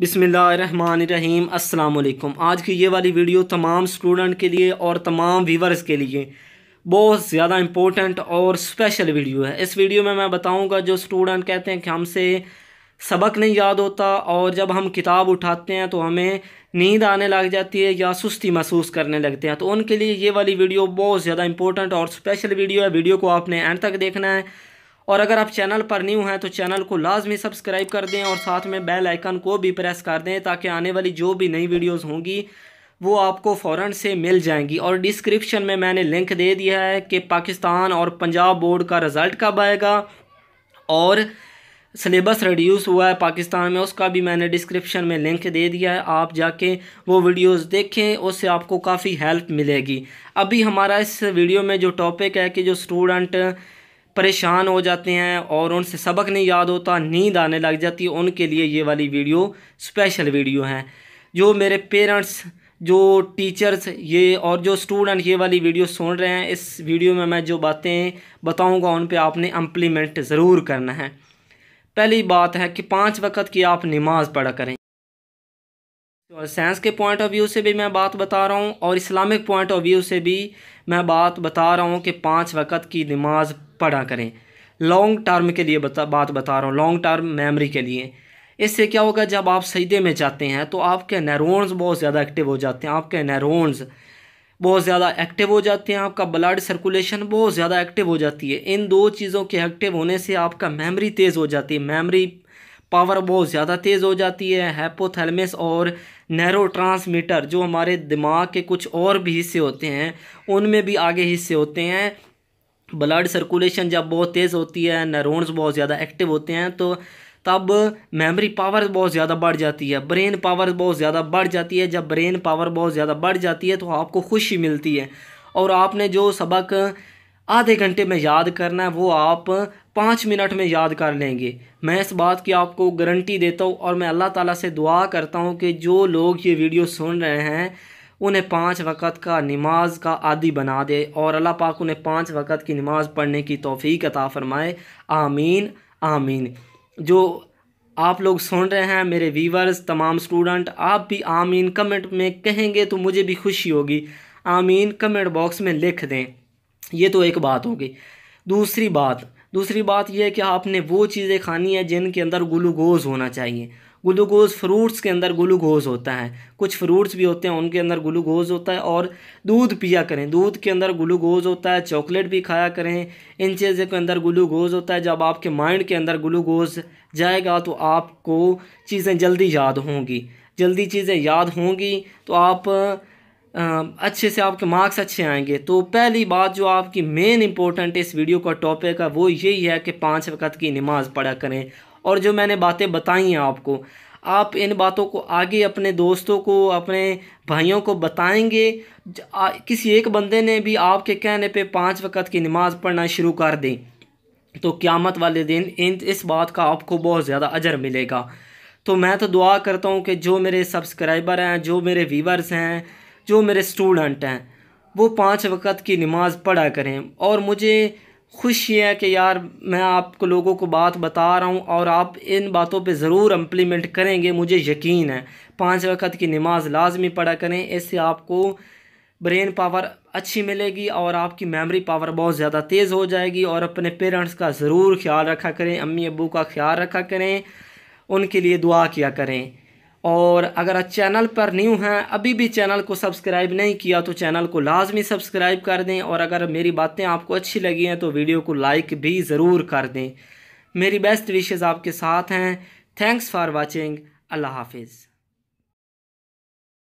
बिसमीम् अल्लाम आज की ये वाली वीडियो तमाम स्टूडेंट के लिए और तमाम व्यूवर्स के लिए बहुत ज़्यादा इम्पोर्टेंट और स्पेशल वीडियो है इस वीडियो में मैं बताऊंगा जो स्टूडेंट कहते हैं कि हमसे सबक नहीं याद होता और जब हम किताब उठाते हैं तो हमें नींद आने लग जाती है या सुस्ती महसूस करने लगते हैं तो उनके लिए ये वाली वीडियो बहुत ज़्यादा इंपॉर्टेंट और स्पेशल वीडियो है वीडियो को आपने एंड तक देखना है और अगर आप चैनल पर न्यू हैं तो चैनल को लाजमी सब्सक्राइब कर दें और साथ में बेल आइकन को भी प्रेस कर दें ताकि आने वाली जो भी नई वीडियोस होंगी वो आपको फ़ौर से मिल जाएंगी और डिस्क्रिप्शन में मैंने लिंक दे दिया है कि पाकिस्तान और पंजाब बोर्ड का रिज़ल्ट कब आएगा और सलेबस रिड्यूस हुआ है पाकिस्तान में उसका भी मैंने डिस्क्रिप्शन में लिंक दे दिया है आप जाके वो वीडियोस देखें उससे आपको काफ़ी हेल्प मिलेगी अभी हमारा इस वीडियो में जो टॉपिक है कि जो स्टूडेंट परेशान हो जाते हैं और उनसे सबक नहीं याद होता नींद आने लग जाती है उनके लिए ये वाली वीडियो स्पेशल वीडियो हैं जो मेरे पेरेंट्स जो टीचर्स ये और जो स्टूडेंट ये वाली वीडियो सुन रहे हैं इस वीडियो में मैं जो बातें बताऊंगा उन पे आपने इम्प्लीमेंट ज़रूर करना है पहली बात है कि पाँच वक्त की आप नमाज़ पढ़ा करें और साइंस के पॉइंट ऑफ व्यू से भी मैं बात बता रहा हूँ और इस्लामिक पॉइंट ऑफ व्यू से भी मैं बात बता रहा हूँ कि पाँच वक्त की नमाज पढ़ा करें लॉन्ग टर्म के लिए बता बात बता रहा हूँ लॉन्ग टर्म मेमोरी के लिए इससे क्या होगा जब आप सईदे में जाते हैं तो आपके नैरोन्स बहुत ज़्यादा एक्टिव हो जाते हैं आपके नैरोन्स बहुत ज़्यादा एक्टिव हो जाते हैं आपका ब्लड सर्कुलेशन बहुत ज़्यादा एक्टिव हो जाती है इन दो चीज़ों के एक्टिव होने से आपका मेमोरी तेज़ हो जाती है मेमोरी पावर बहुत ज़्यादा तेज़ हो जाती है हैपोथैलेमस और नैरो ट्रांसमीटर जो हमारे दिमाग के कुछ और भी हिस्से होते हैं उनमें भी आगे हिस्से होते हैं ब्लड सर्कुलेशन जब बहुत तेज़ होती है नैरोन्स बहुत ज़्यादा एक्टिव होते हैं तो तब मेमोरी पावर बहुत ज़्यादा बढ़ जाती है ब्रेन पावर बहुत ज़्यादा बढ़ जाती है जब ब्रेन पावर बहुत ज़्यादा बढ़ जाती है तो आपको खुशी मिलती है और आपने जो सबक आधे घंटे में याद करना है वो आप पाँच मिनट में याद कर लेंगे मैं इस बात की आपको गारंटी देता हूँ और मैं अल्लाह ताला से दुआ करता हूँ कि जो लोग ये वीडियो सुन रहे हैं उन्हें पाँच वक़्त का नमाज का आदि बना दे और अल्लाह पाक उन्हें पाँच वक़्त की नमाज पढ़ने की तोफ़ी अता फ़रमाए आमीन आमीन जो आप लोग सुन रहे हैं मेरे वीवर्स तमाम स्टूडेंट आप भी आमीन कमेंट में कहेंगे तो मुझे भी खुशी होगी आमीन कमेंट बॉक्स में लिख दें ये तो एक बात हो गई दूसरी बात दूसरी बात यह है कि आपने वो चीज़ें खानी है जिनके अंदर ग्लूकोज होना चाहिए ग्लूकोज फ्रूट्स के अंदर ग्लूकोज होता है कुछ फ्रूट्स भी होते हैं उनके अंदर ग्लूकोज होता है और दूध पिया करें दूध के अंदर ग्लूकोज होता है चॉकलेट भी खाया करें इन चीज़ों के अंदर ग्लूकोज होता है जब आपके माइंड के अंदर ग्लूकोज जाएगा तो आपको चीज़ें जल्दी याद होंगी जल्दी चीज़ें याद होंगी तो आप अच्छे से आपके मार्क्स अच्छे आएंगे तो पहली बात जो आपकी मेन इम्पोर्टेंट इस वीडियो का टॉपिक है वो यही है कि पाँच वक़्त की नमाज़ पढ़ा करें और जो मैंने बातें बताई हैं आपको आप इन बातों को आगे अपने दोस्तों को अपने भाइयों को बताएंगे किसी एक बंदे ने भी आपके कहने पे पाँच वक़्त की नमाज़ पढ़ना शुरू कर दी तो क़्यामत वाले दिन इन इस बात का आपको बहुत ज़्यादा अजर मिलेगा तो मैं तो दुआ करता हूँ कि जो मेरे सब्सक्राइबर हैं जो मेरे व्यूवर्स हैं जो मेरे स्टूडेंट हैं वो पाँच वक़्त की नमाज़ पढ़ा करें और मुझे खुशी है कि यार मैं आपको लोगों को बात बता रहा हूँ और आप इन बातों पे ज़रूर इम्प्लीमेंट करेंगे मुझे यकीन है पाँच वक़्त की नमाज लाजमी पढ़ा करें इससे आपको ब्रेन पावर अच्छी मिलेगी और आपकी मेमोरी पावर बहुत ज़्यादा तेज़ हो जाएगी और अपने पेरेंट्स का ज़रूर ख्याल रखा करें अम्मी अबू का ख्याल रखा करें उनके लिए दुआ किया करें और अगर चैनल पर न्यू हैं अभी भी चैनल को सब्सक्राइब नहीं किया तो चैनल को लाजमी सब्सक्राइब कर दें और अगर मेरी बातें आपको अच्छी लगी हैं तो वीडियो को लाइक भी ज़रूर कर दें मेरी बेस्ट विशेज़ आपके साथ हैं थैंक्स फॉर वॉचिंग अल्लाह हाफिज़